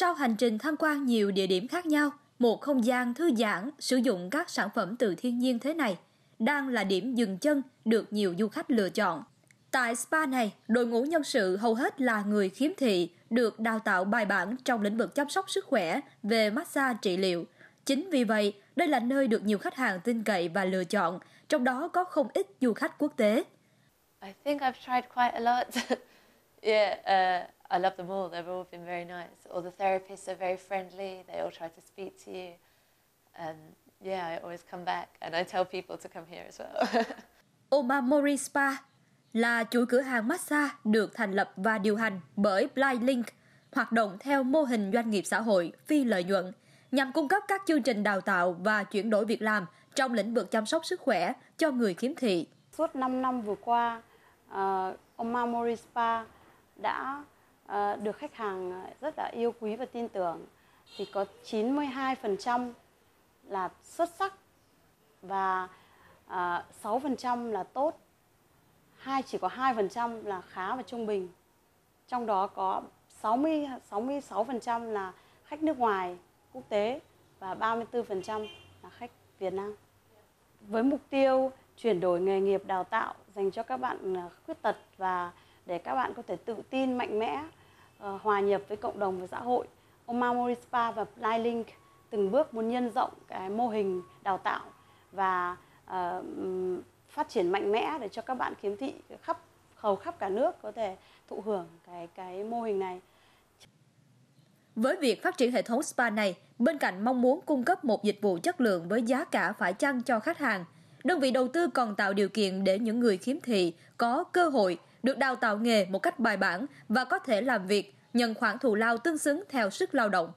Sau hành trình tham quan nhiều địa điểm khác nhau, một không gian thư giãn sử dụng các sản phẩm từ thiên nhiên thế này đang là điểm dừng chân được nhiều du khách lựa chọn. Tại spa này, đội ngũ nhân sự hầu hết là người khiếm thị, được đào tạo bài bản trong lĩnh vực chăm sóc sức khỏe về massage trị liệu. Chính vì vậy, đây là nơi được nhiều khách hàng tin cậy và lựa chọn, trong đó có không ít du khách quốc tế. I think I've tried quite a lot. yeah, uh... I love them all. They've all been very nice. All the therapists are very friendly. They all try to speak to you. And yeah, I always come back and I tell people to come here as well. Omamori Spa là chuỗi cửa hàng massage được thành lập và điều hành bởi Blind Link, hoạt động theo mô hình doanh nghiệp xã hội phi lợi nhuận nhằm cung cấp các chương trình đào tạo và chuyển đổi việc làm trong lĩnh vực chăm sóc sức khỏe cho người khiếm thị. Suốt 5 năm vừa qua, uh, ờ, Omamori Spa đã Ờ, được khách hàng ờ, rất là yêu quý và tin tưởng thì có 92% là xuất sắc và à, ờ, 6% là tốt. Hai chỉ có 2% là khá và trung bình. Trong đó có 60 66% là khách nước ngoài quốc tế và 34% là khách Việt Nam. Với mục tiêu chuyển đổi nghề nghiệp đào tạo dành cho các bạn khuyết tật và để các bạn có thể tự tin mạnh mẽ ờ, hòa nhập với cộng đồng và xã hội Omamori Spa và Flylink từng bước muốn nhân rộng cái mô hình đào tạo và uh, phát triển mạnh mẽ để cho các bạn khiếm thị khắp hầu khắp cả nước có thể thụ hưởng cái cái mô hình này. Với việc phát triển hệ thống spa này, bên cạnh mong muốn cung cấp một dịch vụ chất lượng với giá cả phải chăng cho khách hàng, đơn vị đầu tư còn tạo điều kiện để những người khiếm thị có cơ hội được đào tạo nghề một cách bài bản và có thể làm việc, nhận khoản thù lao tương xứng theo sức lao động.